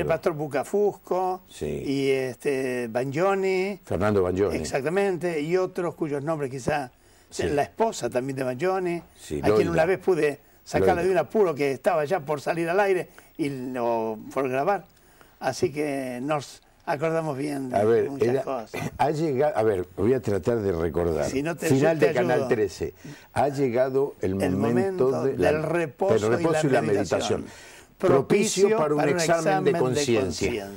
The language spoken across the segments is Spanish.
el pastor Bucafusco y este Banioni Fernando Banioni Exactamente, y otros cuyos nombres quizás La esposa también de Bagnoni, a quien una vez pude sacarla de un apuro que estaba ya por salir al aire y lo, por grabar. Así que nos acordamos bien de muchas cosas. Ha llegado, a ver, voy a tratar de recordar. Final de Canal 13. Ha llegado el, momento, del reposo, y la, meditación propicio para un, examen, de conciencia.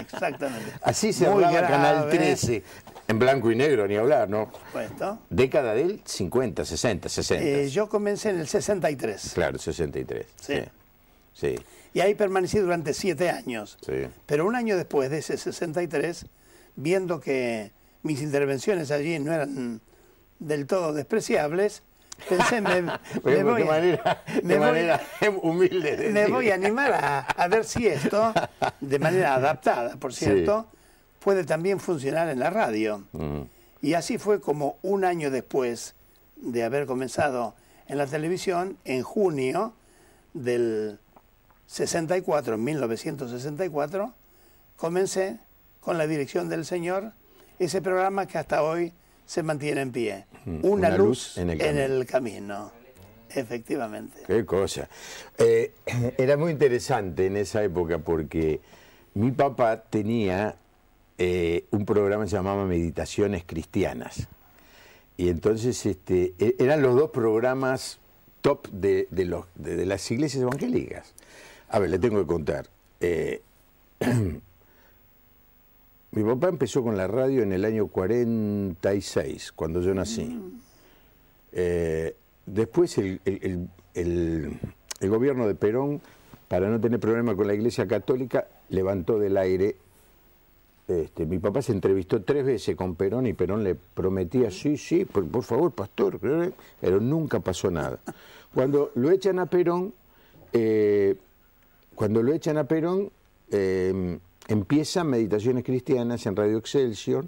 Exactamente. Así se Muy Canal 13, en blanco y negro, ni hablar, ¿no? Supuesto. Década del 50, 60, 60. yo comencé en el 63. Claro, 63. Y ahí permanecí durante siete años. Sí. Pero un año después de ese 63, viendo que mis intervenciones allí no eran del todo despreciables, Pensé, me, voy, de manera, humilde. me voy a animar a, ver si esto, de manera adaptada, por cierto, puede también funcionar en la radio. Mm. Y así fue como un año después de haber comenzado en la televisión, en junio del 64, 1964, comencé con la dirección del Señor ese programa que hasta hoy se mantiene en pie. Mm, una, luz, en, el camino. Efectivamente. Qué cosa. Eh, era muy interesante en esa época porque mi papá tenía eh, un programa que se llamaba Meditaciones Cristianas. Y entonces este, e, eran los dos programas top de, los, las iglesias evangélicas. A ver, le tengo que contar. Eh, Mi papá empezó con la radio en el año 46, cuando yo nací. Mm. Eh, después el, gobierno de Perón, para no tener problema con la Iglesia Católica, levantó del aire. Este, mi papá se entrevistó tres veces con Perón y Perón le prometía, sí, sí, por, favor, pastor, pero nunca pasó nada. Cuando lo echan a Perón, eh, cuando lo echan a Perón, eh, Empieza Meditaciones Cristianas en Radio Excelsior,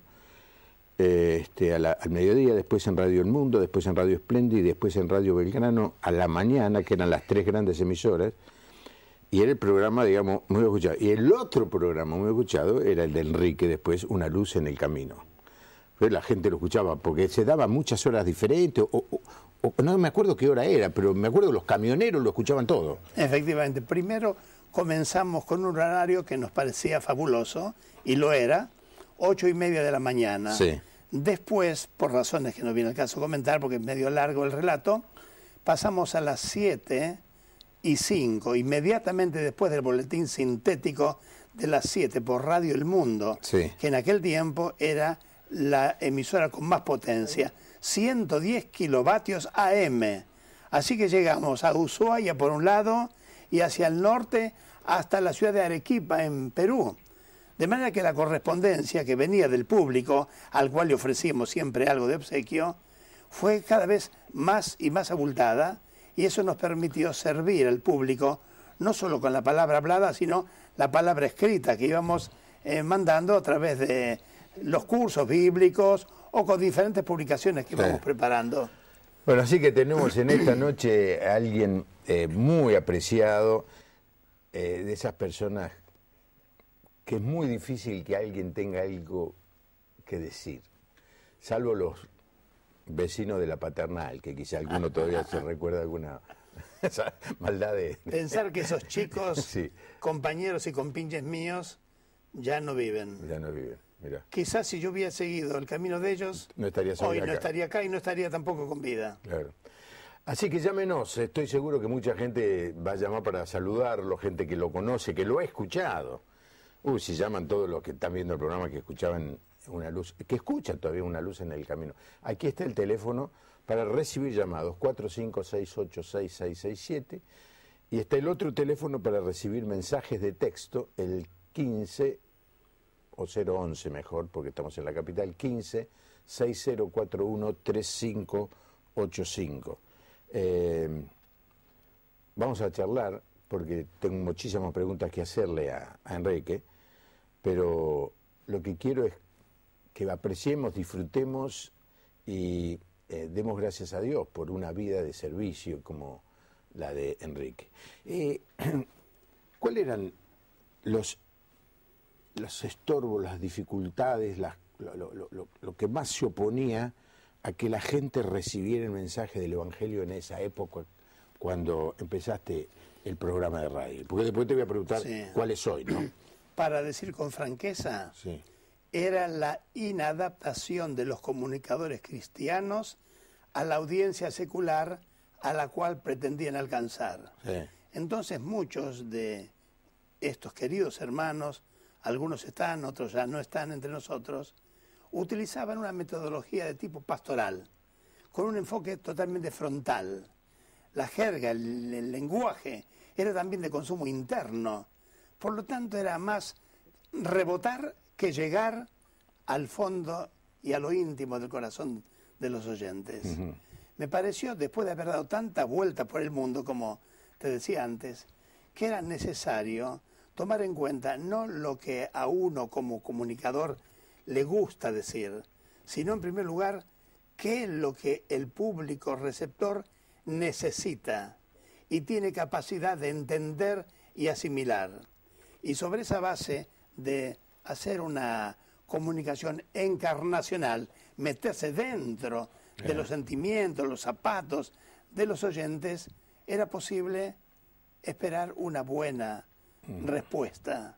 eh, este, al mediodía, después en Radio El Mundo, después en Radio Espléndido, y después en Radio Belgrano a la mañana, que eran las tres grandes emisoras. Y era el programa, digamos, muy escuchado. Y el otro programa muy escuchado era el de Enrique, después Una luz en el camino. Pero la gente lo escuchaba porque se daba muchas horas diferentes, o, no me acuerdo qué hora era, pero me acuerdo que los camioneros lo escuchaban todo. Efectivamente, primero comenzamos con un horario que nos parecía fabuloso, y lo era, ocho y media de la mañana. Después, por razones que no viene al caso comentar, porque es medio largo el relato, pasamos a las 7 y 5, inmediatamente después del boletín sintético de las 7 por Radio El Mundo, que en aquel tiempo era la emisora con más potencia, 110 kilovatios AM. Así que llegamos a Ushuaia por un lado, y hacia el norte hasta la ciudad de Arequipa, en Perú. De manera que la correspondencia que venía del público, al cual le ofrecíamos siempre algo de obsequio, fue cada vez más y más abultada y eso nos permitió servir al público no solo con la palabra hablada, sino la palabra escrita que íbamos eh, mandando a través de los cursos bíblicos o con diferentes publicaciones que íbamos preparando. Bueno, así que tenemos en esta noche a alguien eh, muy apreciado, eh, de esas personas que es muy difícil que alguien tenga algo que decir, salvo los vecinos de la paternal, que quizá alguno todavía se recuerda alguna maldad de... Pensar que esos chicos, compañeros y compinches míos, ya no viven. Ya no viven, mira. Quizás si yo hubiera seguido el camino de ellos, no estaría hoy no estaría acá y no estaría tampoco con vida. Claro. Así que llámenos, estoy seguro que mucha gente va a llamar para saludarlo, gente que lo conoce, que lo ha escuchado. Uy, si llaman todos los que están viendo el programa que escuchaban una luz, que escuchan todavía una luz en el camino. Aquí está el teléfono para recibir llamados, 45686667, y está el otro teléfono para recibir mensajes de texto, el 15 o 011 mejor, porque estamos en la capital, 15 3585. Em, vamos a charlar porque tengo muchísimas preguntas que hacerle a, Enrique, pero lo que quiero es que apreciemos, disfrutemos y eh, demos gracias a Dios por una vida de servicio como la de Enrique. Eh, ¿Cuáles eran los, los estorbos, las dificultades, lo que más se oponía a que la gente recibiera el mensaje del Evangelio en esa época cuando empezaste el programa de radio? Porque después te voy a preguntar cuál es hoy, ¿no? Para decir con franqueza, era la inadaptación de los comunicadores cristianos a la audiencia secular a la cual pretendían alcanzar. Entonces muchos de estos queridos hermanos, algunos están, otros ya no están entre nosotros, utilizaban una metodología de tipo pastoral, con un enfoque totalmente frontal. La jerga, el, lenguaje, era también de consumo interno. Por lo tanto, era más rebotar que llegar al fondo y a lo íntimo del corazón de los oyentes. Me pareció, después de haber dado tanta vuelta por el mundo, como te decía antes, que era necesario tomar en cuenta no lo que a uno como comunicador le gusta decir, sino en primer lugar, qué es lo que el público receptor necesita y tiene capacidad de entender y asimilar. Y sobre esa base de hacer una comunicación encarnacional, meterse dentro de los sentimientos, los zapatos de los oyentes, era posible esperar una buena mm. respuesta.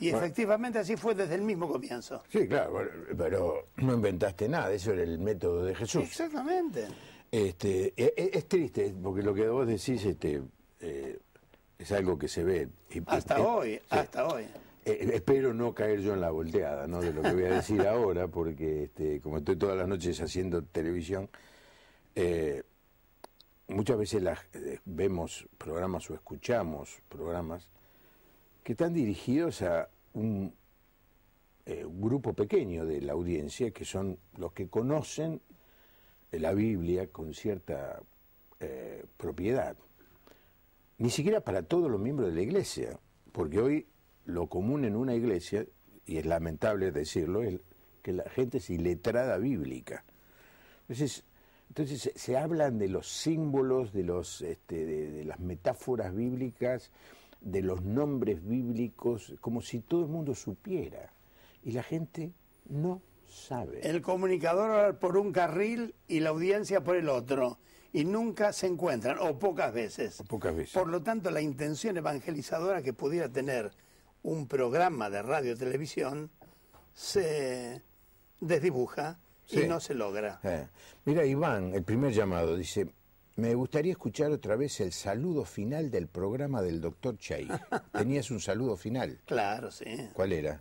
Y efectivamente así fue desde el mismo comienzo. Sí, claro, pero no inventaste nada, eso era el método de Jesús. Exactamente. Este, e, e, es, triste, porque lo que vos decís este, eh, es algo que se ve. Hasta hoy, hasta eh, hoy. Eh, espero no caer yo en la volteada ¿no? de lo que voy a decir ahora, porque este, como estoy todas las noches haciendo televisión, muchas veces las, vemos programas o escuchamos programas que están dirigidos a eh, un grupo pequeño de la audiencia, que son los que conocen la Biblia con cierta eh, propiedad. Ni siquiera para todos los miembros de la iglesia, porque hoy lo común en una iglesia, y es lamentable decirlo, es que la gente es iletrada bíblica. Entonces, se, hablan de los símbolos, de, los, este, de las metáforas bíblicas, de los nombres bíblicos, como si todo el mundo supiera. Y la gente no sabe. El comunicador por un carril y la audiencia por el otro. Y nunca se encuentran, o pocas veces. pocas veces. Por lo tanto, la intención evangelizadora que pudiera tener un programa de radio televisión se desdibuja y no se logra. Eh. Mira, Iván, el primer llamado dice, me gustaría escuchar otra vez el saludo final del programa del doctor Chay. Tenías un saludo final. Claro, sí. ¿Cuál era?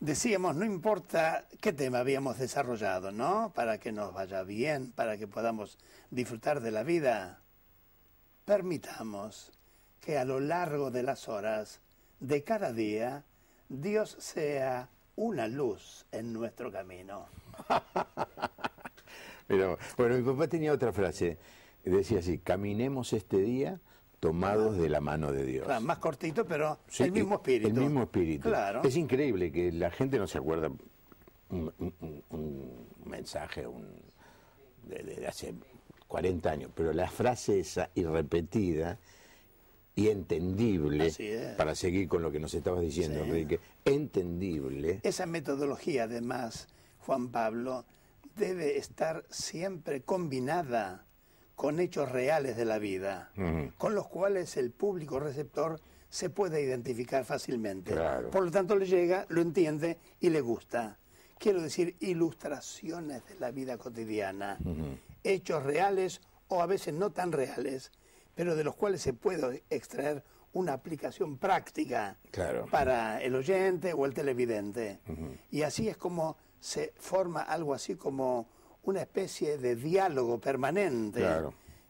Decíamos, no importa qué tema habíamos desarrollado, ¿no? Para que nos vaya bien, para que podamos disfrutar de la vida. Permitamos que a lo largo de las horas de cada día, Dios sea una luz en nuestro camino. bueno, mi papá tenía otra frase decía así, caminemos este día tomados de la mano de Dios. más cortito, pero el mismo espíritu. El mismo espíritu. Es increíble que la gente no se acuerda un, mensaje un, de, hace 40 años, pero la frase esa y repetida y entendible, para seguir con lo que nos estabas diciendo, Enrique, entendible. Esa metodología, además, Juan Pablo, debe estar siempre combinada con hechos reales de la vida, con los cuales el público receptor se puede identificar fácilmente. Por lo tanto, le llega, lo entiende y le gusta. Quiero decir, ilustraciones de la vida cotidiana, hechos reales o a veces no tan reales, pero de los cuales se puede extraer una aplicación práctica para el oyente o el televidente. Y así es como se forma algo así como una especie de diálogo permanente.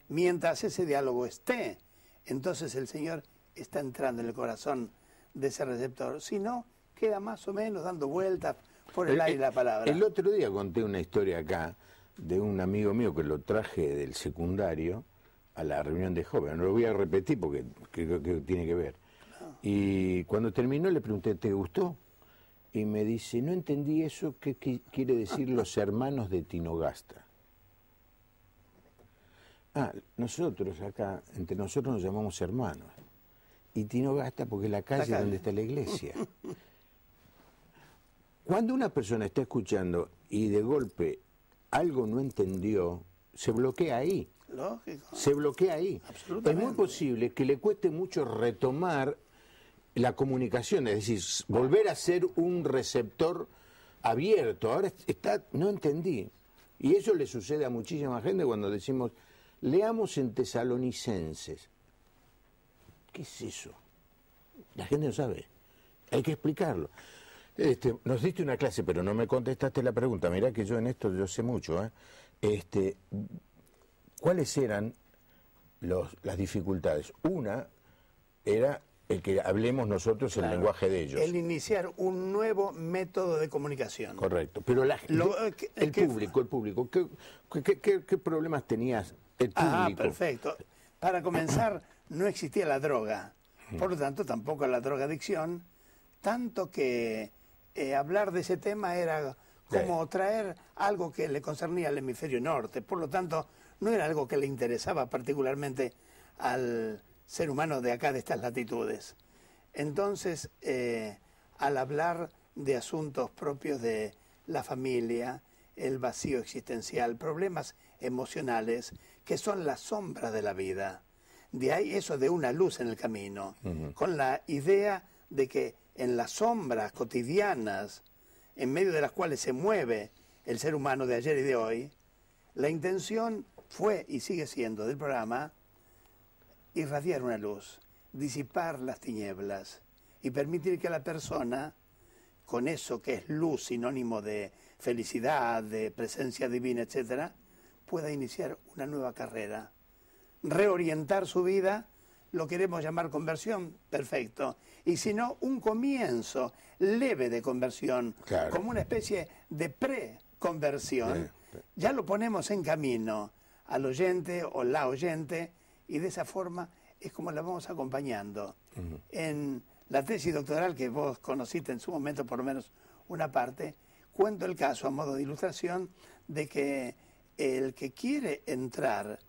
Mientras ese diálogo esté, entonces el Señor está entrando en el corazón de ese receptor. Si no, queda más o menos dando vueltas por el, aire eh, aire la eh, palabra. El otro día conté una historia acá de un amigo mío que lo traje del secundario a la reunión de jóvenes. No lo voy a repetir porque creo que tiene que ver. Ah. Y cuando terminó le pregunté, ¿te gustó? y me dice, no entendí eso, ¿qué, quiere decir los hermanos de Tinogasta? Ah, nosotros acá, entre nosotros nos llamamos hermanos. Y Tinogasta porque es la calle, la donde está la iglesia. Cuando una persona está escuchando y de golpe algo no entendió, se bloquea ahí. Lógico. Se bloquea ahí. Es muy posible que le cueste mucho retomar la comunicación, es decir, volver a ser un receptor abierto. Ahora está, no entendí. Y eso le sucede a muchísima gente cuando decimos, leamos en tesalonicenses. ¿Qué es eso? La gente no sabe. Hay que explicarlo. Este, nos diste una clase, pero no me contestaste la pregunta. Mirá que yo en esto yo sé mucho. ¿eh? Este, ¿Cuáles eran las dificultades? Una era el que hablemos nosotros el lenguaje de ellos. El iniciar un nuevo método de comunicación. Correcto. Pero la, eh, el público, el público, ¿qué, qué, problemas tenías el ah, ah, público? Ah, perfecto. Para comenzar, no existía la droga. Por lo tanto, tampoco la drogadicción. Tanto que eh, hablar de ese tema era como traer algo que le concernía al hemisferio norte. Por lo tanto, no era algo que le interesaba particularmente al ser humano de acá, de estas latitudes. Entonces, eh, al hablar de asuntos propios de la familia, el vacío existencial, problemas emocionales que son la sombra de la vida, de ahí eso de una luz en el camino, con la idea de que en las sombras cotidianas, en medio de las cuales se mueve el ser humano de ayer y de hoy, la intención fue y sigue siendo del programa irradiar una luz, disipar las tinieblas y permitir que la persona, con eso que es luz sinónimo de felicidad, de presencia divina, etc., pueda iniciar una nueva carrera, reorientar su vida, lo queremos llamar conversión, perfecto, y si no, un comienzo leve de conversión, como una especie de pre-conversión, eh, eh. ya lo ponemos en camino al oyente o la oyente, y de esa forma es como la vamos acompañando. En la tesis doctoral que vos conociste en su momento, por lo menos una parte, cuento el caso a modo de ilustración de que el que quiere entrar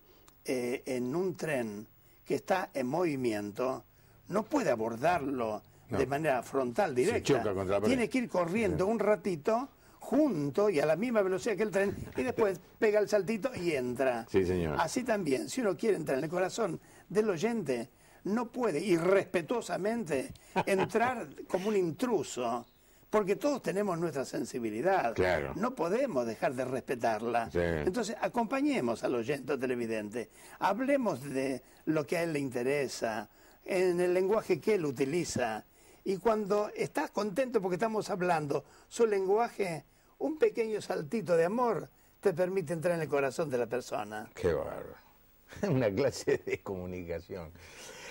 eh, en un tren que está en movimiento no puede abordarlo de manera frontal, directa. Tiene que ir corriendo un ratito junto y a la misma velocidad que el tren y después pega el saltito y entra. Sí, señor. Así también, si uno quiere entrar en el corazón del oyente, no puede irrespetuosamente entrar como un intruso. Porque todos tenemos nuestra sensibilidad. Claro. No podemos dejar de respetarla. Entonces, acompañemos al oyente televidente. Hablemos de lo que a él le interesa, en el lenguaje que él utiliza. Y cuando estás contento porque estamos hablando su lenguaje, un pequeño saltito de amor te permite entrar en el corazón de la persona. Qué bárbaro. Una clase de comunicación.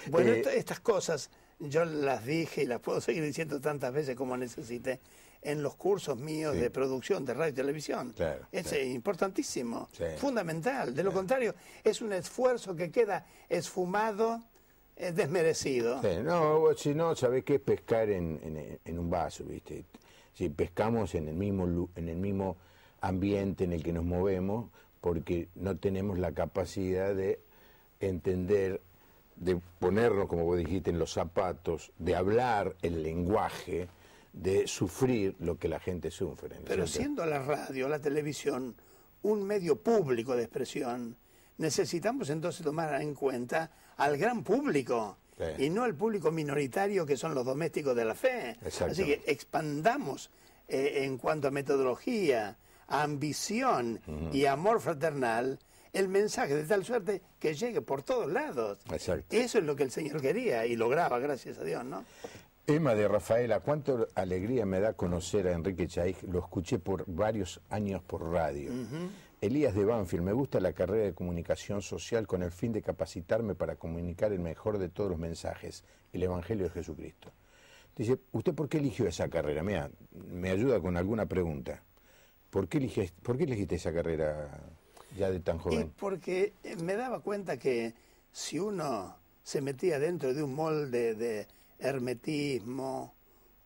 Bueno, eh, estas cosas yo las dije y las puedo seguir diciendo tantas veces como necesite en los cursos míos de producción de radio y televisión. Claro, es eh, importantísimo, fundamental. De lo contrario, es un esfuerzo que queda esfumado, eh, desmerecido. Sí. No, si no, sabés qué es pescar en, en, un vaso, ¿viste? si pescamos en el mismo en el mismo ambiente en el que nos movemos porque no tenemos la capacidad de entender de ponernos como vos dijiste en los zapatos de hablar el lenguaje de sufrir lo que la gente sufre pero siendo la radio la televisión un medio público de expresión necesitamos entonces tomar en cuenta al gran público y no al público minoritario que son los domésticos de la fe. Así que expandamos eh, en cuanto a metodología, ambición y amor fraternal el mensaje de tal suerte que llegue por todos lados. Eso es lo que el Señor quería y lograba, gracias a Dios, ¿no? Emma de Rafaela, cuánta alegría me da conocer a Enrique Chaig, lo escuché por varios años por radio. Elías de Banfield, me gusta la carrera de comunicación social con el fin de capacitarme para comunicar el mejor de todos los mensajes, el Evangelio de Jesucristo. Dice, ¿usted por qué eligió esa carrera? Mira, me ayuda con alguna pregunta. ¿Por qué, ¿Por qué elegiste esa carrera ya de tan joven? porque eh, me daba cuenta que si uno se metía dentro de un molde de hermetismo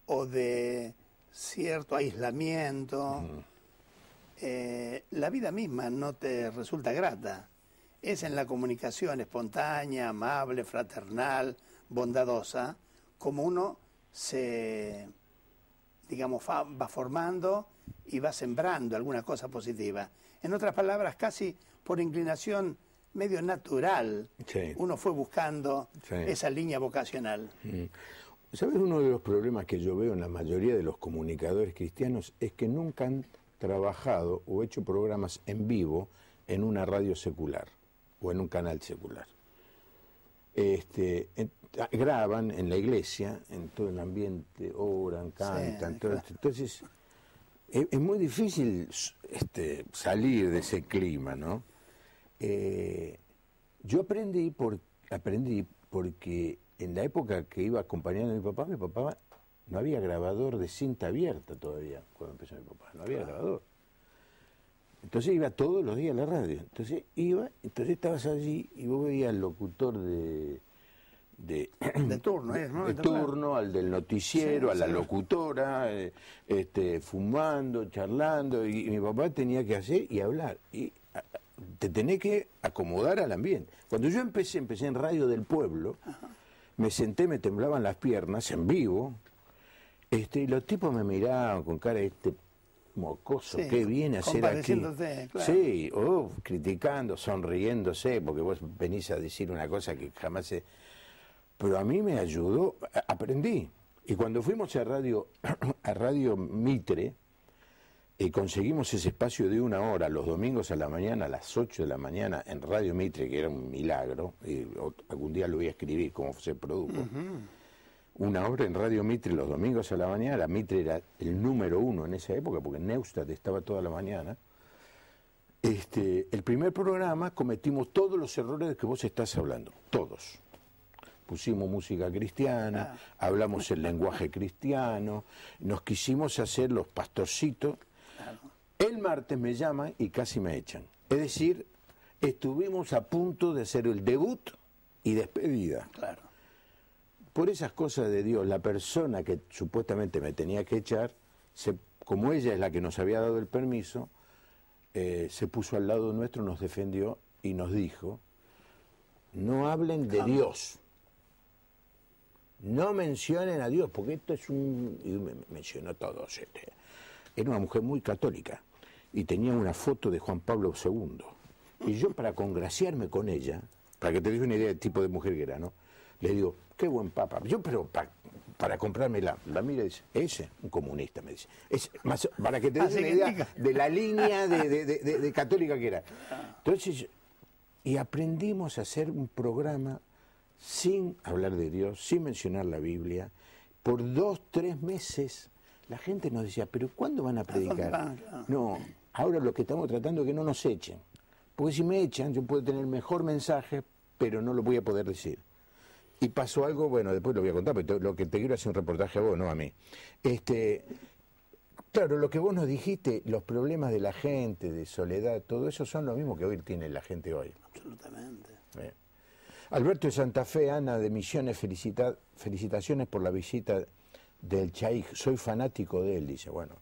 o de cierto aislamiento, eh, la vida misma no te resulta grata. Es en la comunicación espontánea, amable, fraternal, bondadosa, como uno se, digamos, va formando y va sembrando alguna cosa positiva. En otras palabras, casi por inclinación medio natural, uno fue buscando esa línea vocacional. Mm. ¿Sabes? Uno de los problemas que yo veo en la mayoría de los comunicadores cristianos es que nunca han trabajado o hecho programas en vivo en una radio secular o en un canal secular. Este, graban en la iglesia, en todo el ambiente, oran, cantan, todo esto. Entonces, es, muy difícil este, salir de ese clima, ¿no? Eh, yo aprendí, por, aprendí porque en la época que iba acompañando a mi papá, mi papá no había grabador de cinta abierta todavía cuando empezó mi papá, no había grabador. Entonces iba todos los días a la radio. Entonces iba, entonces estabas allí y vos veías al locutor de. De, turno, ¿eh? turno, al del noticiero, a la locutora, eh, este, fumando, charlando, y, mi papá tenía que hacer y hablar. Y te tenés que acomodar al ambiente. Cuando yo empecé, empecé en Radio del Pueblo, me senté, me temblaban las piernas en vivo, este, los tipos me miraban con cara de este mocoso, ¿qué viene a hacer aquí? Sí, criticando, sonriéndose, porque vos venís a decir una cosa que jamás se... Pero a mí me ayudó, aprendí. Y cuando fuimos a Radio, a radio Mitre, y eh, conseguimos ese espacio de una hora los domingos a la mañana, a las 8 de la mañana, en Radio Mitre, que era un milagro, y algún día lo voy a escribir cómo se produjo una obra en Radio Mitre los domingos a la mañana. Mitre era el número uno en esa época, porque Neustadt estaba toda la mañana. Este, el primer programa cometimos todos los errores de que vos estás hablando, todos. Pusimos música cristiana, ah. hablamos el lenguaje cristiano, nos quisimos hacer los pastorcitos. El martes me llaman y casi me echan. Es decir, estuvimos a punto de hacer el debut y despedida. Claro por esas cosas de Dios, la persona que supuestamente me tenía que echar, como ella es la que nos había dado el permiso, eh, se puso al lado nuestro, nos defendió y nos dijo, no hablen de Dios, no mencionen a Dios, porque esto es un... Y me mencionó todo, este. Era una mujer muy católica y tenía una foto de Juan Pablo II. Y yo para congraciarme con ella, para que te dé una idea del tipo de mujer que era, ¿no? Le digo, qué buen papa. Yo, pero para comprarme la, mira, dice, ese, un comunista, me dice. Es, para que te des una idea de la línea de, católica que era. Entonces, y aprendimos a hacer un programa sin hablar de Dios, sin mencionar la Biblia. Por dos, tres meses, la gente nos decía, pero ¿cuándo van a ah, predicar? Ah. No, ahora lo que estamos tratando es que no nos echen. Porque si me echan, yo puedo tener mejor mensaje, pero no lo voy a poder decir y pasó algo, bueno, después lo voy a contar, pero lo que te quiero hacer un reportaje a vos, no a mí. Este, claro, lo que vos nos dijiste, los problemas de la gente, de soledad, todo eso son lo mismo que hoy tiene la gente hoy. Absolutamente. Eh. Alberto de Santa Fe, Ana de Misiones, felicitaciones por la visita del Chaik. Soy fanático de él, dice. Bueno,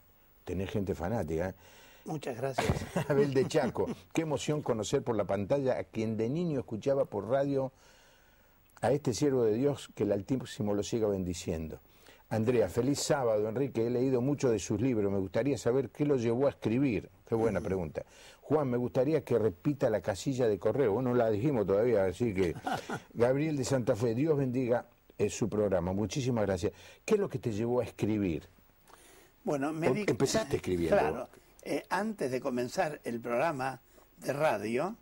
tenés gente fanática. ¿eh? Muchas gracias. Abel de Chaco, qué emoción conocer por la pantalla a quien de niño escuchaba por radio a este siervo de Dios que el Altísimo lo siga bendiciendo. Andrea, feliz sábado, Enrique. He leído mucho de sus libros. Me gustaría saber qué lo llevó a escribir. Qué buena pregunta. Juan, me gustaría que repita la casilla de correo. no la dijimos todavía, así que. Gabriel de Santa Fe, Dios bendiga eh, su programa. Muchísimas gracias. ¿Qué es lo que te llevó a escribir? Bueno, me di... Empezaste escribiendo. Claro. Eh, antes de comenzar el programa de radio,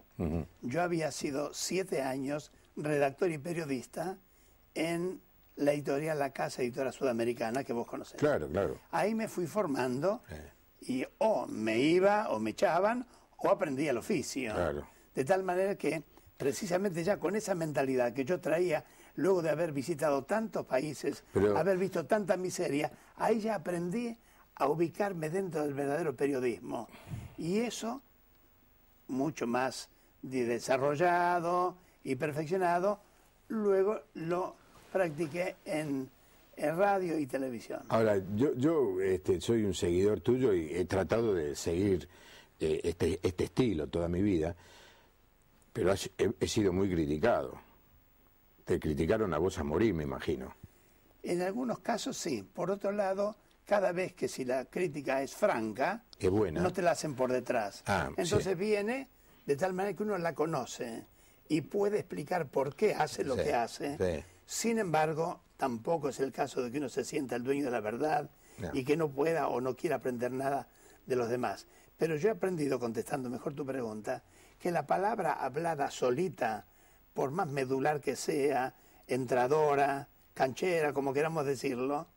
yo había sido siete años redactor y periodista en la editorial La Casa Editora Sudamericana, que vos conocés. Claro, claro. Ahí me fui formando y o me iba o me echaban o aprendí el oficio. Claro. De tal manera que precisamente ya con esa mentalidad que yo traía luego de haber visitado tantos países, haber visto tanta miseria, ahí ya aprendí a ubicarme dentro del verdadero periodismo. Y eso, mucho más desarrollado, y perfeccionado, luego lo practiqué en, en radio y televisión. Ahora, yo, yo este, soy un seguidor tuyo y he tratado de seguir eh, este, este, estilo toda mi vida, pero he, sido muy criticado. Te criticaron a vos a morir, me imagino. En algunos casos sí. Por otro lado, cada vez que si la crítica es franca, buena. no te la hacen por detrás. Ah, Entonces viene de tal manera que uno la conoce y puede explicar por qué hace lo que hace. Sin embargo, tampoco es el caso de que uno se sienta el dueño de la verdad y que no pueda o no quiera aprender nada de los demás. Pero yo he aprendido, contestando mejor tu pregunta, que la palabra hablada solita, por más medular que sea, entradora, canchera, como queramos decirlo,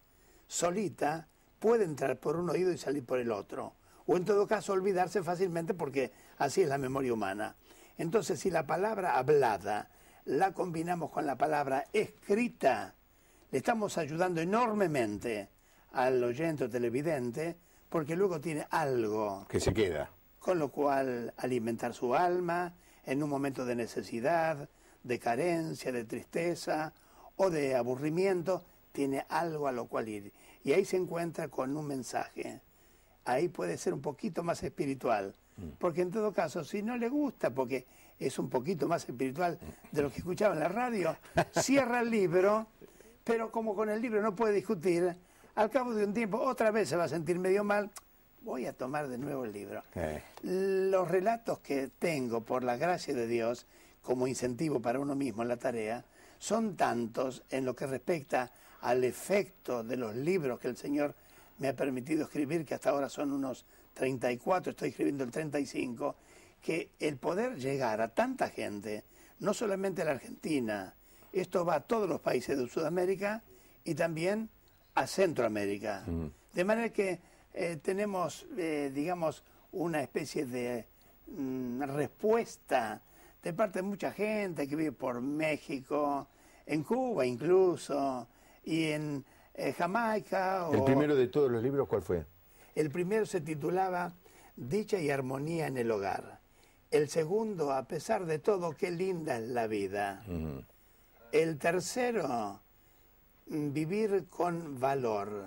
solita puede entrar por un oído y salir por el otro. O en todo caso olvidarse fácilmente porque así es la memoria humana. Entonces, si la palabra hablada la combinamos con la palabra escrita, le estamos ayudando enormemente al oyente o televidente, porque luego tiene algo. Que se queda. Con lo cual, alimentar su alma en un momento de necesidad, de carencia, de tristeza o de aburrimiento, tiene algo a lo cual ir. Y ahí se encuentra con un mensaje. Ahí puede ser un poquito más espiritual porque en todo caso, si no le gusta, porque es un poquito más espiritual de lo que escuchaba en la radio, cierra el libro, pero como con el libro no puede discutir, al cabo de un tiempo otra vez se va a sentir medio mal, voy a tomar de nuevo el libro. Los relatos que tengo, por la gracia de Dios, como incentivo para uno mismo en la tarea, son tantos en lo que respecta al efecto de los libros que el Señor me ha permitido escribir, que hasta ahora son unos 34, estoy escribiendo el 35, que el poder llegar a tanta gente, no solamente a la Argentina, esto va a todos los países de Sudamérica y también a Centroamérica. Mm. De manera que eh, tenemos, eh, digamos, una especie de mm, respuesta de parte de mucha gente que vive por México, en Cuba incluso, y en eh, Jamaica. ¿El primero de todos los libros cuál fue? El primero se titulaba Dicha y Armonía en el Hogar. El segundo, a pesar de todo, qué linda es la vida. El tercero, vivir con valor.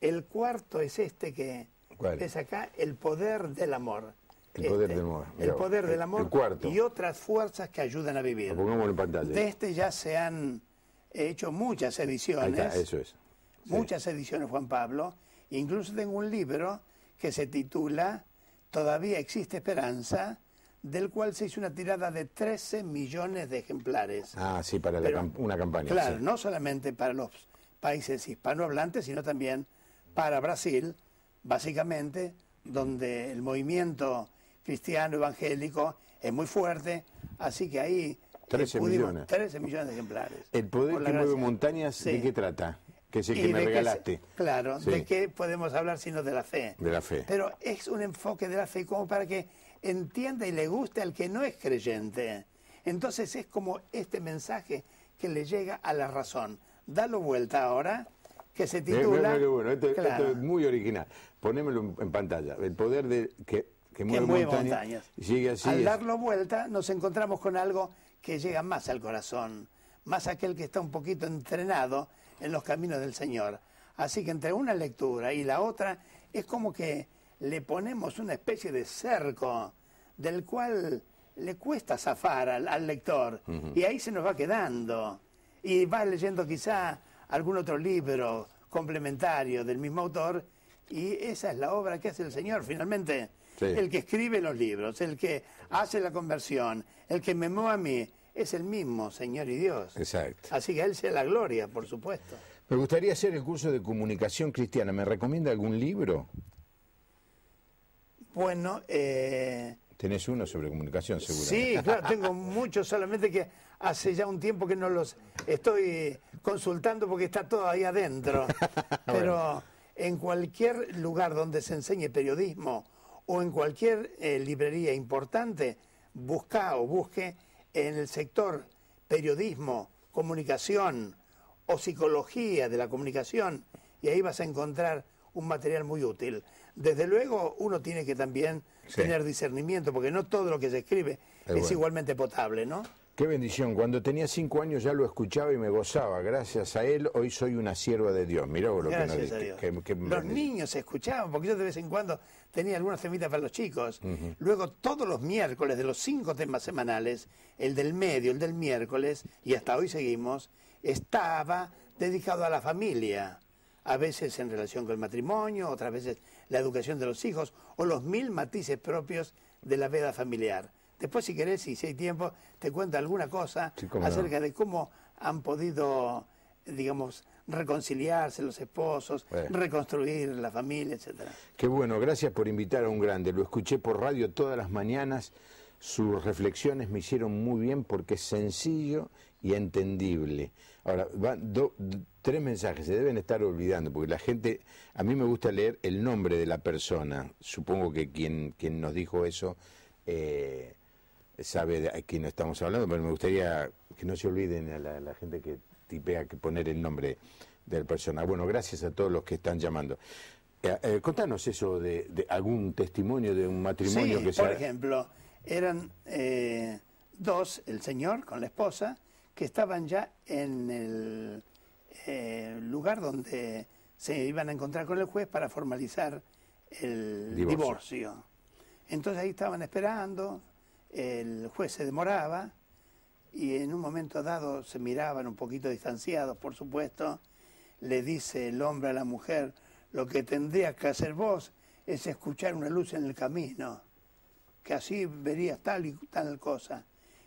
El cuarto es este que es acá, el poder del amor. El poder este, del amor. el poder del amor cuarto. y otras fuerzas que ayudan a vivir. Lo en pantalla. De este ya se han hecho muchas ediciones. eso es muchas ediciones Juan Pablo, e incluso tengo un libro que se titula Todavía existe esperanza, del cual se hizo una tirada de 13 millones de ejemplares. Ah, sí, para una campaña. Claro, no solamente para los países hispanohablantes, sino también para Brasil, básicamente, donde el movimiento cristiano evangélico es muy fuerte, así que ahí 13 eh, millones. 13 millones de ejemplares. El poder que mueve montañas, ¿de qué trata? que que me regalaste. claro, ¿de qué podemos hablar sino de la fe? De la fe. Pero es un enfoque de la fe como para que entienda y le guste al que no es creyente. Entonces es como este mensaje que le llega a la razón. Dalo vuelta ahora, que se titula... bueno, esto, es muy original. Ponémelo en pantalla. El poder de que, que mueve, montañas, Al darlo vuelta nos encontramos con algo que llega más al corazón, más aquel que está un poquito entrenado en los caminos del Señor. Así que entre una lectura y la otra es como que le ponemos una especie de cerco del cual le cuesta zafar al, lector y ahí se nos va quedando y va leyendo quizá algún otro libro complementario del mismo autor y esa es la obra que hace el Señor finalmente. El que escribe los libros, el que hace la conversión, el que me mueve a mí, es el mismo Señor y Dios. Exacto. Así que a Él sea la gloria, por supuesto. Me gustaría hacer el curso de comunicación cristiana. ¿Me recomienda algún libro? Bueno, eh, Tenés uno sobre comunicación, seguro. Sí, claro, tengo muchos, solamente que hace ya un tiempo que no los estoy consultando porque está todo ahí adentro. Pero en cualquier lugar donde se enseñe periodismo o en cualquier eh, librería importante, busca o busque en el sector periodismo, comunicación o psicología de la comunicación y ahí vas a encontrar un material muy útil. Desde luego uno tiene que también tener discernimiento porque no todo lo que se escribe es, igualmente potable, ¿no? Qué bendición. Cuando tenía cinco años ya lo escuchaba y me gozaba. Gracias a él hoy soy una sierva de Dios. Mirá vos lo que nos a los niños niños escuchaban, porque yo de vez en cuando tenía algunas temitas para los chicos. Luego todos los miércoles de los cinco temas semanales, el del medio, el del miércoles, y hasta hoy seguimos, estaba dedicado a la familia. A veces en relación con el matrimonio, otras veces la educación de los hijos o los mil matices propios de la veda familiar. Después, si querés, si hay tiempo, te cuento alguna cosa acerca de cómo han podido, digamos, reconciliarse los esposos, reconstruir la familia, etcétera. Qué bueno, gracias por invitar a un grande. Lo escuché por radio todas las mañanas. Sus reflexiones me hicieron muy bien porque es sencillo y entendible. Ahora, van tres mensajes, se deben estar olvidando, porque la gente, a mí me gusta leer el nombre de la persona. Supongo que quien, quien nos dijo eso eh, sabe de quién estamos hablando, pero me gustaría que no se olviden a la, gente que tipea que poner el nombre del personal... Bueno, gracias a todos los que están llamando. Eh, eh, contanos eso de, algún testimonio de un matrimonio que se. Por ejemplo, eran eh, dos, el señor con la esposa, que estaban ya en el lugar donde se iban a encontrar con el juez para formalizar el divorcio. Entonces ahí estaban esperando, el juez se demoraba y en un momento dado se miraban un poquito distanciados, por supuesto, le dice el hombre a la mujer, lo que tendrías que hacer vos es escuchar una luz en el camino, que así verías tal y tal cosa.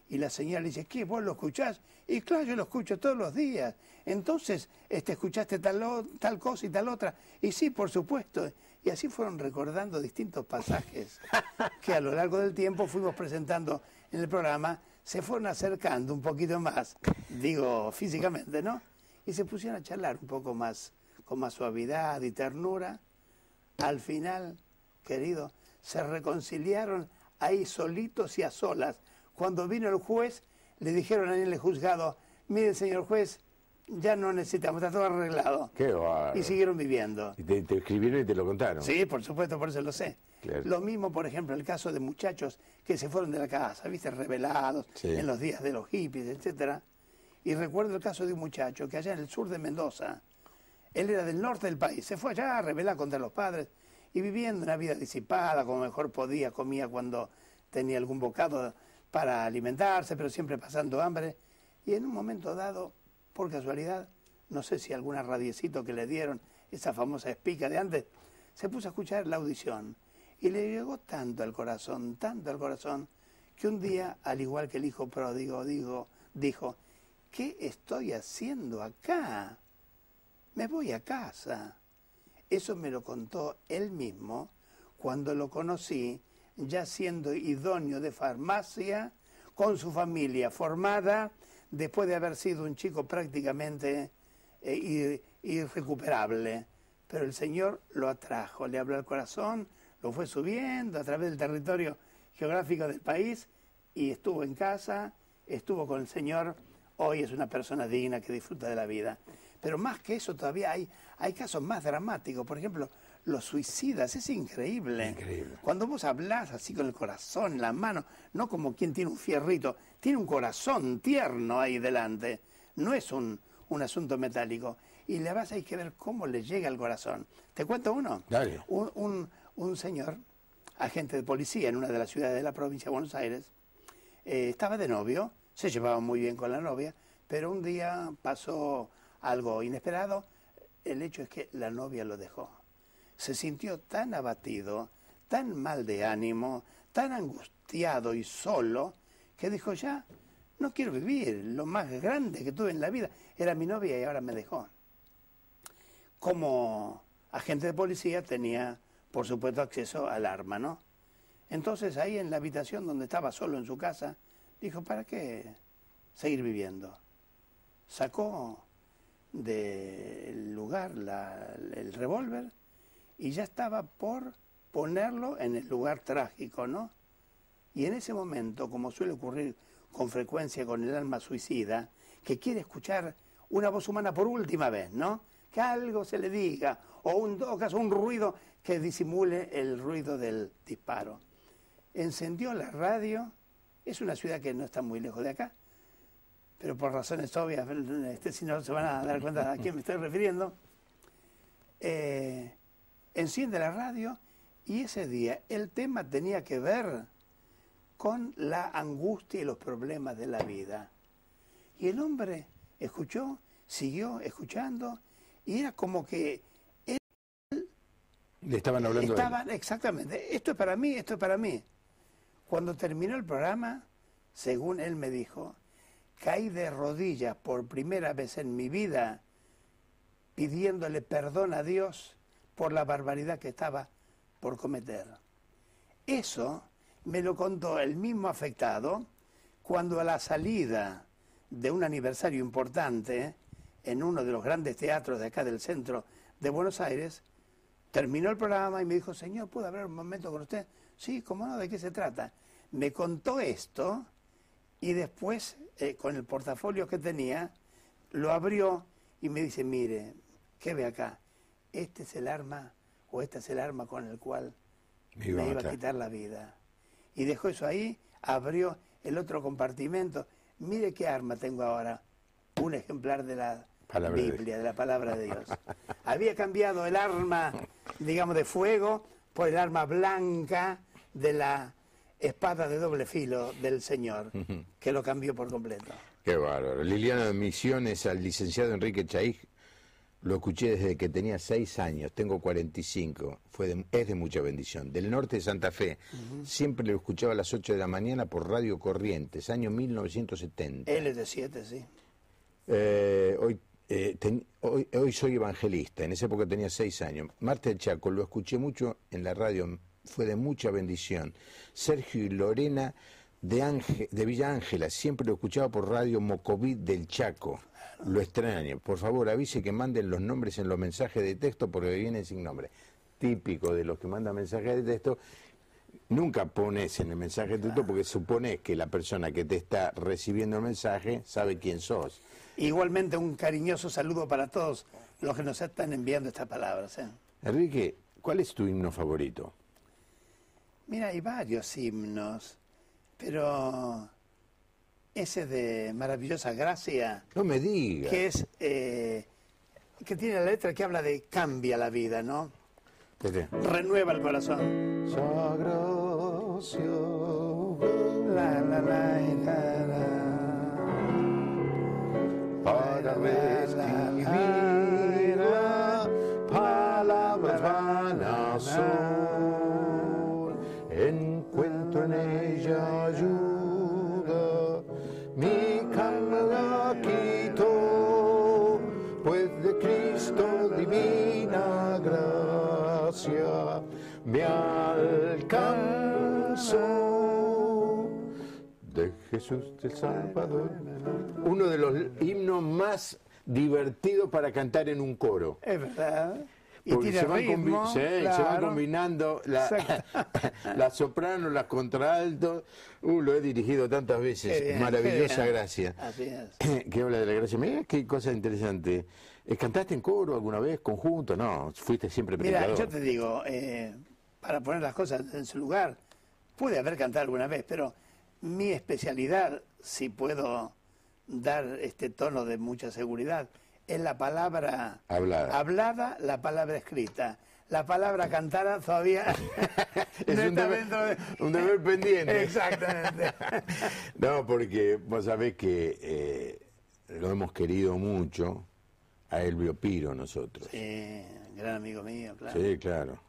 Y la señora le dice, ¿qué? ¿Vos lo escuchás? Y claro, yo lo escucho todos los días. Entonces, este, escuchaste tal, tal cosa y tal otra. Y sí, por supuesto. Y así fueron recordando distintos pasajes que a lo largo del tiempo fuimos presentando en el programa, se fueron acercando un poquito más, digo físicamente, ¿no? Y se pusieron a charlar un poco más, con más suavidad y ternura. Al final, querido, se reconciliaron ahí solitos y a solas. Cuando vino el juez, le dijeron a él el juzgado, mire señor juez, ya no necesitamos, está todo arreglado. Y siguieron viviendo. Y te, escribieron y te lo contaron. Sí, por supuesto, por eso lo sé. Lo mismo, por ejemplo, el caso de muchachos que se fueron de la casa, viste, revelados en los días de los hippies, etcétera. Y recuerdo el caso de un muchacho que allá en el sur de Mendoza, él era del norte del país, se fue allá a rebelar contra los padres y viviendo una vida disipada, como mejor podía, comía cuando tenía algún bocado para alimentarse, pero siempre pasando hambre. Y en un momento dado por casualidad, no sé si alguna radiecito que le dieron, esa famosa espica de antes, se puso a escuchar la audición y le llegó tanto al corazón, tanto al corazón, que un día, al igual que el hijo pródigo, dijo, dijo, ¿qué estoy haciendo acá? Me voy a casa. Eso me lo contó él mismo cuando lo conocí, ya siendo idóneo de farmacia, con su familia formada después de haber sido un chico prácticamente eh, irrecuperable. Pero el Señor lo atrajo, le habló al corazón, lo fue subiendo a través del territorio geográfico del país y estuvo en casa, estuvo con el Señor. Hoy es una persona digna que disfruta de la vida. Pero más que eso todavía hay, hay casos más dramáticos. Por ejemplo, los suicidas. Es increíble. increíble. Cuando vos hablas así con el corazón, la mano, no como quien tiene un fierrito, tiene un corazón tierno ahí delante. No es un, asunto metálico. Y le vas a que ver cómo le llega al corazón. ¿Te cuento uno? Un, un, un, señor, agente de policía en una de las ciudades de la provincia de Buenos Aires, eh, estaba de novio, se llevaba muy bien con la novia, pero un día pasó algo inesperado. El hecho es que la novia lo dejó se sintió tan abatido, tan mal de ánimo, tan angustiado y solo, que dijo ya, no quiero vivir, lo más grande que tuve en la vida era mi novia y ahora me dejó. Como agente de policía tenía, por supuesto, acceso al arma, ¿no? Entonces ahí en la habitación donde estaba solo en su casa, dijo, ¿para qué seguir viviendo? Sacó del lugar el revólver y ya estaba por ponerlo en el lugar trágico, ¿no? Y en ese momento, como suele ocurrir con frecuencia con el alma suicida, que quiere escuchar una voz humana por última vez, ¿no? Que algo se le diga, o un, caso, un ruido que disimule el ruido del disparo. Encendió la radio, es una ciudad que no está muy lejos de acá, pero por razones obvias, este, si no se van a dar cuenta a quién me estoy refiriendo, eh, enciende la radio y ese día el tema tenía que ver con la angustia y los problemas de la vida. Y el hombre escuchó, siguió escuchando y era como que él... Le estaban hablando a él. Exactamente, esto es para mí, esto es para mí. Cuando terminó el programa, según él me dijo, caí de rodillas por primera vez en mi vida pidiéndole perdón a Dios por la barbaridad que estaba por cometer. Eso me lo contó el mismo afectado cuando a la salida de un aniversario importante en uno de los grandes teatros de acá del centro de Buenos Aires, terminó el programa y me dijo, señor, ¿puedo hablar un momento con usted? Sí, ¿cómo no? ¿De qué se trata? Me contó esto y después, eh, con el portafolio que tenía, lo abrió y me dice, mire, ¿qué ve acá? este es el arma o esta es el arma con el cual me iba, a quitar la vida. Y dejó eso ahí, abrió el otro compartimento. Mire qué arma tengo ahora, un ejemplar de la Biblia, de, la palabra de Dios. Había cambiado el arma, digamos, de fuego por el arma blanca de la espada de doble filo del Señor, que lo cambió por completo. Qué bárbaro. Liliana, misiones al licenciado Enrique chaí lo escuché desde que tenía seis años, tengo 45, fue es de mucha bendición. Del norte de Santa Fe, siempre lo escuchaba a las 8 de la mañana por Radio Corrientes, año 1970. Él es de 7, sí. Eh, eh, hoy, hoy, soy evangelista, en esa época tenía seis años. Marta del Chaco, lo escuché mucho en la radio, fue de mucha bendición. Sergio y Lorena de, de Villa Ángela, siempre lo escuchaba por Radio Mocovid del Chaco. Lo extraño. Por favor, avise que manden los nombres en los mensajes de texto porque vienen sin nombre. Típico de los que mandan mensajes de texto. Nunca pones en el mensaje de texto porque supones que la persona que te está recibiendo el mensaje sabe quién sos. Igualmente un cariñoso saludo para todos los que nos están enviando estas palabras. ¿eh? Enrique, ¿cuál es tu himno favorito? Mira, hay varios himnos, pero ese de maravillosa gracia. No me digas. Que es eh, que tiene la letra que habla de cambia la vida, ¿no? Renueva el corazón. la, la, la, me alcanzó de Jesús del Salvador. Uno de los himnos más divertidos para cantar en un coro. Es verdad. Y se, van combinando las la soprano, las contralto. Uh, lo he dirigido tantas veces. Maravillosa gracia. Así es. que habla de la gracia. Mira qué cosa interesante. Eh, ¿Cantaste en coro alguna vez, conjunto? No, fuiste siempre predicador. Mira, yo te digo, eh, para poner las cosas en su lugar. Pude haber cantado alguna vez, pero mi especialidad, si puedo dar este tono de mucha seguridad, es la palabra hablada, hablada la palabra escrita. La palabra cantada todavía es un, deber, pendiente. Exactamente. no, porque vos sabés que eh, lo hemos querido mucho a Elvio Piro nosotros. Sí, gran amigo mío, claro. Sí, claro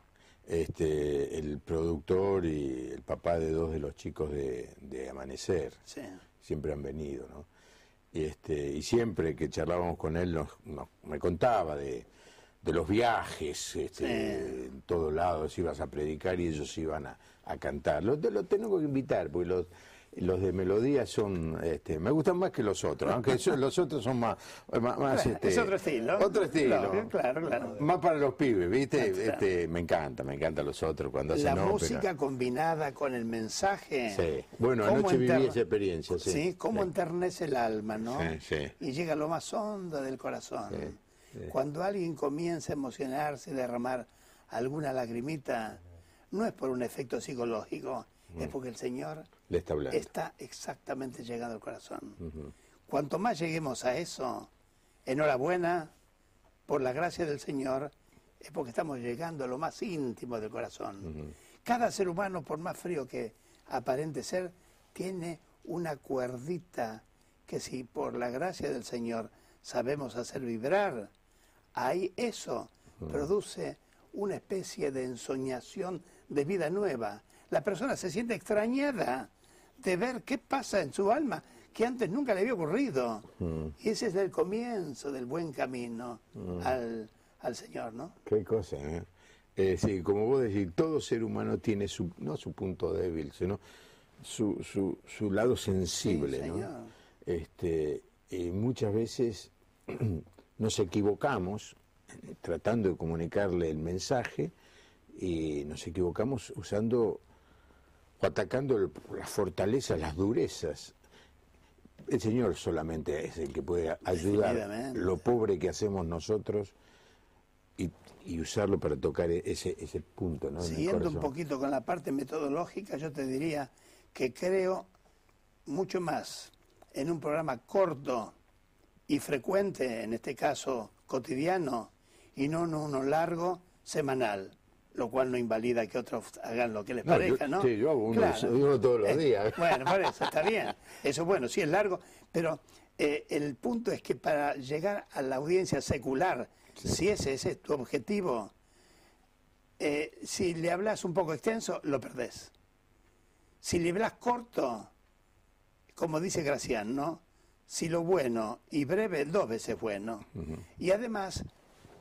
este, el productor y el papá de dos de los chicos de, Amanecer. Siempre han venido, este, Y, siempre que charlábamos con él nos, me contaba de, los viajes este, en todos lados, ibas a predicar y ellos iban a, cantar. lo tengo que invitar, porque los, los de melodía son, este, me gustan más que los otros, aunque los otros son más, más, es este, otro estilo, otro estilo, claro, claro, más para los pibes, viste, este, me encanta, me encantan los otros cuando hacen la música combinada con el mensaje, bueno, anoche viví esa experiencia, sí, ¿Sí? cómo enternece el alma, ¿no? Sí, y llega lo más hondo del corazón. Cuando alguien comienza a emocionarse, derramar alguna lagrimita, no es por un efecto psicológico, es porque el Señor está, exactamente llegando al corazón. Cuanto más lleguemos a eso, enhorabuena, por la gracia del Señor, es porque estamos llegando a lo más íntimo del corazón. Cada ser humano, por más frío que aparente ser, tiene una cuerdita que si por la gracia del Señor sabemos hacer vibrar, ahí eso produce una especie de ensoñación de vida nueva, la persona se siente extrañada de ver qué pasa en su alma que antes nunca le había ocurrido. Mm. Y ese es el comienzo del buen camino mm. al, Señor, ¿no? Qué cosa, ¿eh? ¿eh? sí, como vos decís, todo ser humano tiene su, no su punto débil, sino su, lado sensible, ¿no? Este, y muchas veces nos equivocamos tratando de comunicarle el mensaje y nos equivocamos usando o atacando las fortalezas, las durezas. El Señor solamente es el que puede ayudar lo pobre que hacemos nosotros y, usarlo para tocar ese, punto. Siguiendo un poquito con la parte metodológica, yo te diría que creo mucho más en un programa corto y frecuente, en este caso cotidiano, y no en uno largo, semanal lo cual no invalida que otros hagan lo que les parezca, ¿no? Sí, yo hago uno, todos los eh, días. bueno, por eso está bien. Eso bueno, sí es largo, pero eh, el punto es que para llegar a la audiencia secular, si ese, es tu objetivo, eh, si le hablas un poco extenso, lo perdés. Si le hablas corto, como dice Gracián, ¿no? Si lo bueno y breve, dos veces bueno. Y además,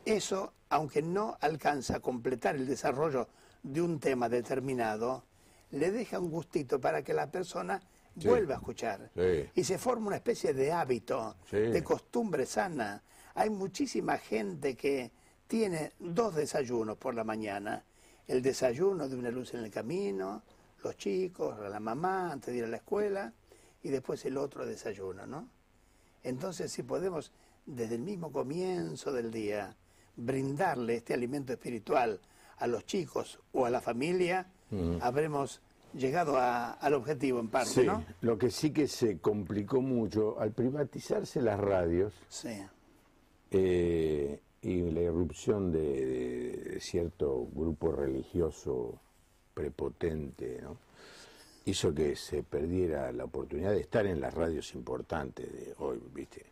eso aunque no alcanza a completar el desarrollo de un tema determinado, le deja un gustito para que la persona vuelva a escuchar. Y se forma una especie de hábito, de costumbre sana. Hay muchísima gente que tiene dos desayunos por la mañana. El desayuno de una luz en el camino, los chicos, la mamá antes de ir a la escuela, y después el otro desayuno, ¿no? Entonces, si podemos, desde el mismo comienzo del día, brindarle este alimento espiritual a los chicos o a la familia, mm. habremos llegado al objetivo en parte, ¿no? Lo que sí que se complicó mucho al privatizarse las radios eh, y la irrupción de, cierto grupo religioso prepotente, hizo que se perdiera la oportunidad de estar en las radios importantes de hoy, ¿viste?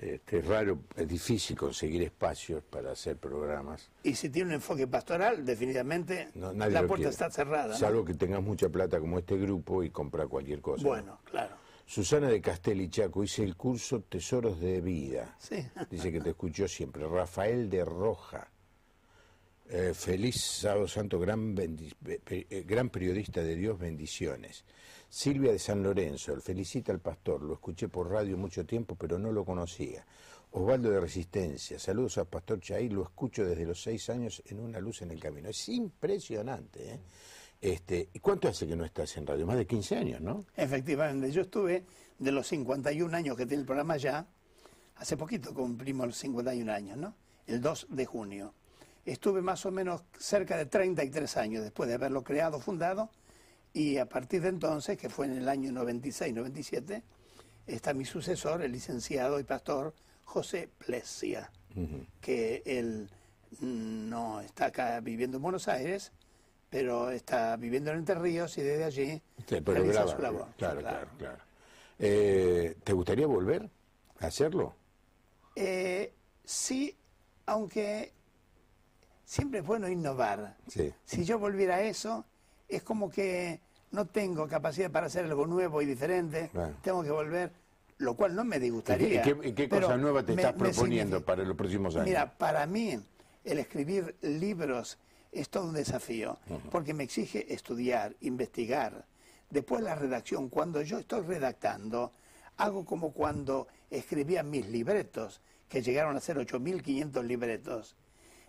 Este, es raro, es difícil conseguir espacios para hacer programas. Y si tiene un enfoque pastoral, definitivamente la puerta está cerrada. Salvo que tengas mucha plata como este grupo y comprar cualquier cosa. Bueno, claro. Susana de Castelli Chaco, hice el curso Tesoros de Vida. Sí. Dice que te escuchó siempre. Rafael de Roja. Eh, feliz sábado santo, gran, eh, gran periodista de Dios, bendiciones. Silvia de San Lorenzo, felicita al pastor, lo escuché por radio mucho tiempo, pero no lo conocía. Osvaldo de Resistencia, saludos al Pastor Chay, lo escucho desde los seis años en una luz en el camino. Es impresionante. ¿eh? Este, ¿Y cuánto hace que no estás en radio? Más de 15 años, ¿no? Efectivamente, yo estuve de los 51 años que tiene el programa ya, hace poquito cumplimos los 51 años, ¿no? El 2 de junio. Estuve más o menos cerca de 33 años después de haberlo creado, fundado, y a partir de entonces, que fue en el año 96-97, está mi sucesor, el licenciado y pastor José Plesia, que él no está acá viviendo en Buenos Aires, pero está viviendo en Entre Ríos y desde allí su labor. Claro, claro, eh, ¿Te gustaría volver a hacerlo? Eh, sí, aunque siempre es bueno innovar. Si yo volviera a eso, es como que no tengo capacidad para hacer algo nuevo y diferente, tengo que volver, lo cual no me disgustaría. ¿Y qué, cosa nueva te estás proponiendo para los próximos años? Mira, para mí el escribir libros es todo un desafío, porque me exige estudiar, investigar. Después la redacción, cuando yo estoy redactando, hago como cuando escribía mis libretos, que llegaron a ser 8.500 libretos.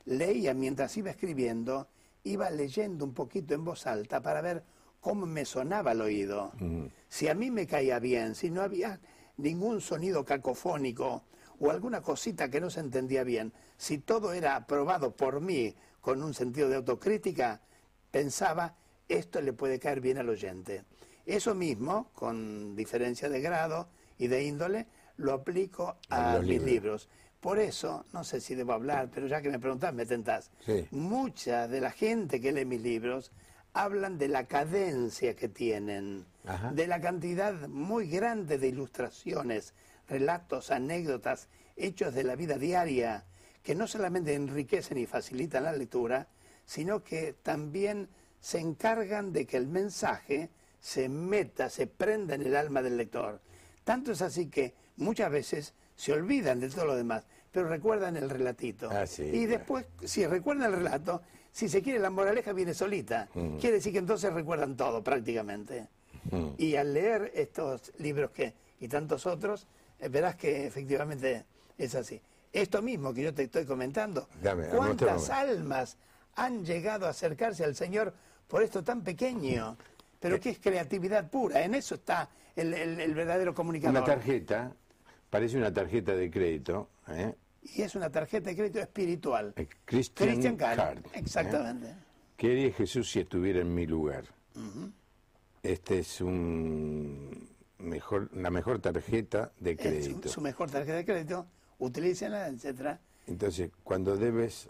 Leía mientras iba escribiendo iba leyendo un poquito en voz alta para ver cómo me sonaba el oído. Mm. Si a mí me caía bien, si no había ningún sonido cacofónico o alguna cosita que no se entendía bien, si todo era aprobado por mí con un sentido de autocrítica, pensaba, esto le puede caer bien al oyente. Eso mismo, con diferencia de grado y de índole, lo aplico a, mis libros. Por eso, no sé si debo hablar, pero ya que me preguntás, me tentás. Mucha de la gente que lee mis libros hablan de la cadencia que tienen, de la cantidad muy grande de ilustraciones, relatos, anécdotas, hechos de la vida diaria, que no solamente enriquecen y facilitan la lectura, sino que también se encargan de que el mensaje se meta, se prenda en el alma del lector. Tanto es así que muchas veces se olvidan de todo lo demás, pero recuerdan el relatito. Ah, y después, si recuerdan el relato, si se quiere, la moraleja viene solita. Mm. Quiere decir que entonces recuerdan todo prácticamente. Mm. Y al leer estos libros que y tantos otros, eh, verás que efectivamente es así. Esto mismo que yo te estoy comentando, ¿cuántas almas han llegado a acercarse al Señor por esto tan pequeño? Pero eh. que es creatividad pura, en eso está el, el verdadero comunicador. Una tarjeta Parece una tarjeta de crédito. ¿eh? Y es una tarjeta de crédito espiritual. Eh, Christian, Card. ¿eh? Exactamente. ¿Qué haría Jesús si estuviera en mi lugar? Este es un mejor, la mejor tarjeta de crédito. su, mejor tarjeta de crédito, utilícenla, etcétera. Entonces, cuando debes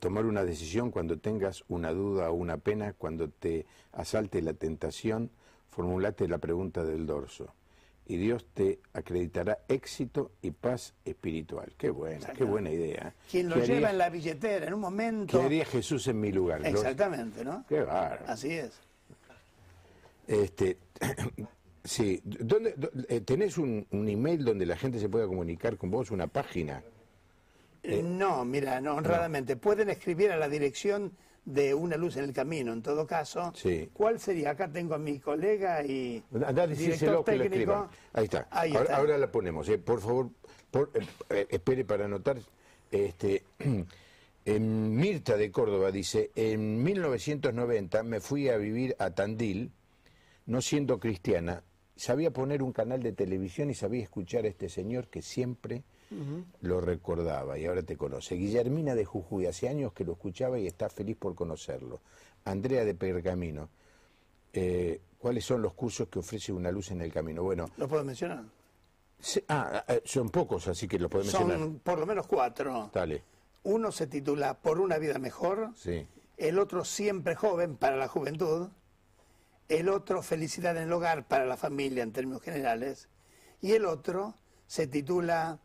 tomar una decisión, cuando tengas una duda o una pena, cuando te asalte la tentación, formulate la pregunta del dorso y Dios te acreditará éxito y paz espiritual. Qué buena, qué buena idea. ¿eh? Quien lo lleva en la billetera, en un momento. ¿Qué Jesús en mi lugar? Exactamente, ¿no? Qué bárbaro. Así es. Este, sí, ¿Dónde, eh, tenés un, email donde la gente se pueda comunicar con vos, una página? Eh, no, mira, no, honradamente. Pueden escribir a la dirección de una luz en el camino, en todo caso. Sí. ¿Cuál sería? Acá tengo a mi colega y Andá que lo Que Ahí está. Ahí ahora, está. ahora, la ponemos. Eh. Por favor, eh, eh, espere para anotar. Este, en Mirta de Córdoba dice, en 1990 me fui a vivir a Tandil, no siendo cristiana, sabía poner un canal de televisión y sabía escuchar a este señor que siempre lo recordaba y ahora te conoce. Guillermina de Jujuy, hace años que lo escuchaba y está feliz por conocerlo. Andrea de Pergamino, eh, ¿cuáles son los cursos que ofrece Una Luz en el Camino? Bueno, ¿Los puedo mencionar? ah, ah eh, son pocos, así que los puedo mencionar. Son por lo menos cuatro. Dale. Uno se titula Por una vida mejor. Sí. El otro Siempre joven para la juventud. El otro Felicidad en el hogar para la familia en términos generales. Y el otro se titula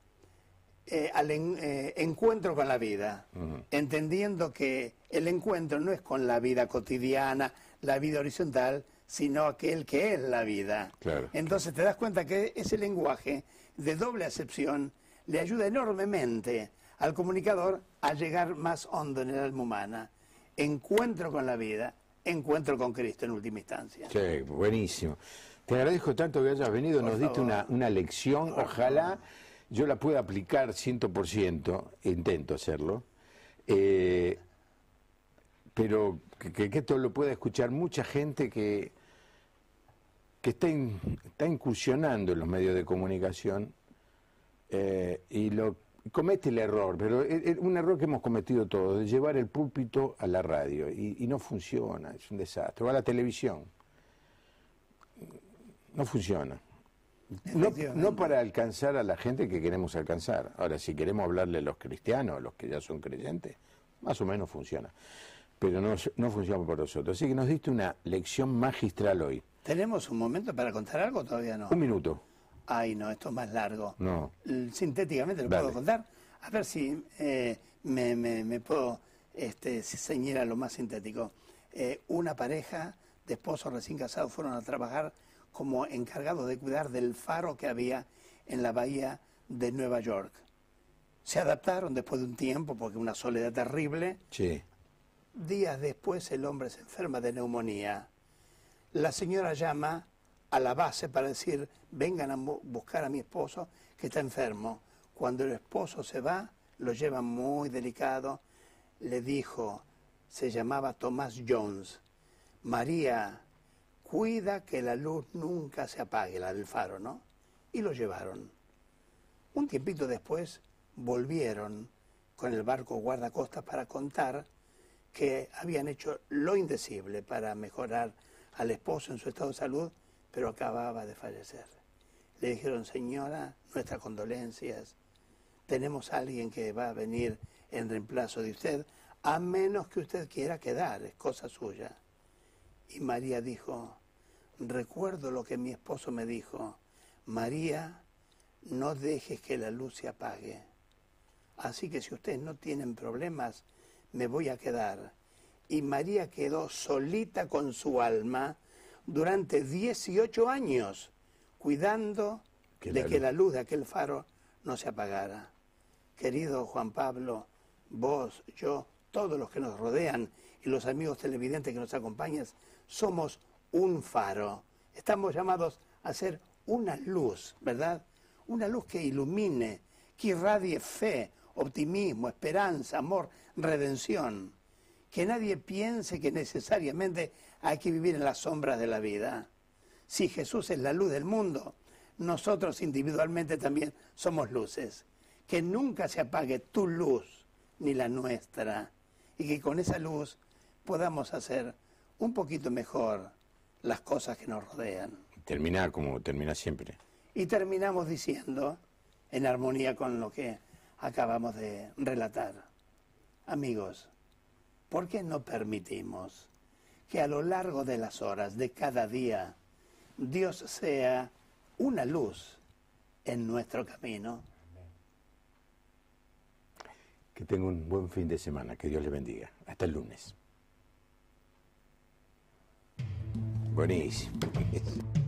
eh, al eh, encuentro con la vida, entendiendo que el encuentro no es con la vida cotidiana, la vida horizontal, sino aquel que es la vida. Claro, Entonces te das cuenta que ese lenguaje de doble acepción le ayuda enormemente al comunicador a llegar más hondo en el alma humana. Encuentro con la vida, encuentro con Cristo en última instancia. Sí, buenísimo. Te agradezco tanto que hayas venido, nos diste una, lección, ojalá yo la puedo aplicar 100%, intento hacerlo, eh, pero que, esto lo pueda escuchar mucha gente que, que está, está incursionando en los medios de comunicación eh, y lo comete el error, pero es, e, un error que hemos cometido todos, de llevar el púlpito a la radio y, y no funciona, es un desastre, o a la televisión, no funciona. No, para alcanzar a la gente que queremos alcanzar. Ahora, si queremos hablarle a los cristianos, a los que ya son creyentes, más o menos funciona. Pero no, funciona para nosotros. Así que nos diste una lección magistral hoy. ¿Tenemos un momento para contar algo? Todavía no. Un minuto. Ay, no, esto es más largo. No. Sintéticamente lo puedo contar. A ver si eh, me, puedo este, ceñir a lo más sintético. Eh, una pareja de esposos recién casados fueron a trabajar como encargado de cuidar del faro que había en la bahía de Nueva York. Se adaptaron después de un tiempo, porque una soledad terrible. Sí. Días después el hombre se enferma de neumonía. La señora llama a la base para decir, vengan a buscar a mi esposo que está enfermo. Cuando el esposo se va, lo lleva muy delicado. Le dijo, se llamaba Tomás Jones. María cuida que la luz nunca se apague, la del faro, ¿no? Y lo llevaron. Un tiempito después volvieron con el barco guardacostas para contar que habían hecho lo indecible para mejorar al esposo en su estado de salud, pero acababa de fallecer. Le dijeron, señora, nuestras condolencias, tenemos a alguien que va a venir en reemplazo de usted, a menos que usted quiera quedar, es cosa suya. Y María dijo, recuerdo lo que mi esposo me dijo, María, no dejes que la luz se apague. Así que si ustedes no tienen problemas, me voy a quedar. Y María quedó solita con su alma durante 18 años, cuidando de que la luz de aquel faro no se apagara. Querido Juan Pablo, vos, yo, todos los que nos rodean y los amigos televidentes que nos acompañan, somos un faro. Estamos llamados a ser una luz, ¿verdad? Una luz que ilumine, que irradie fe, optimismo, esperanza, amor, redención. Que nadie piense que necesariamente hay que vivir en las sombras de la vida. Si Jesús es la luz del mundo, nosotros individualmente también somos luces. Que nunca se apague tu luz ni la nuestra. Y que con esa luz podamos hacer un poquito mejor las cosas que nos rodean. Termina como termina siempre. Y terminamos diciendo, en armonía con lo que acabamos de relatar, amigos, ¿por qué no permitimos que a lo largo de las horas de cada día Dios sea una luz en nuestro camino? Que tenga un buen fin de semana, que Dios le bendiga. Hasta el lunes. Bernice.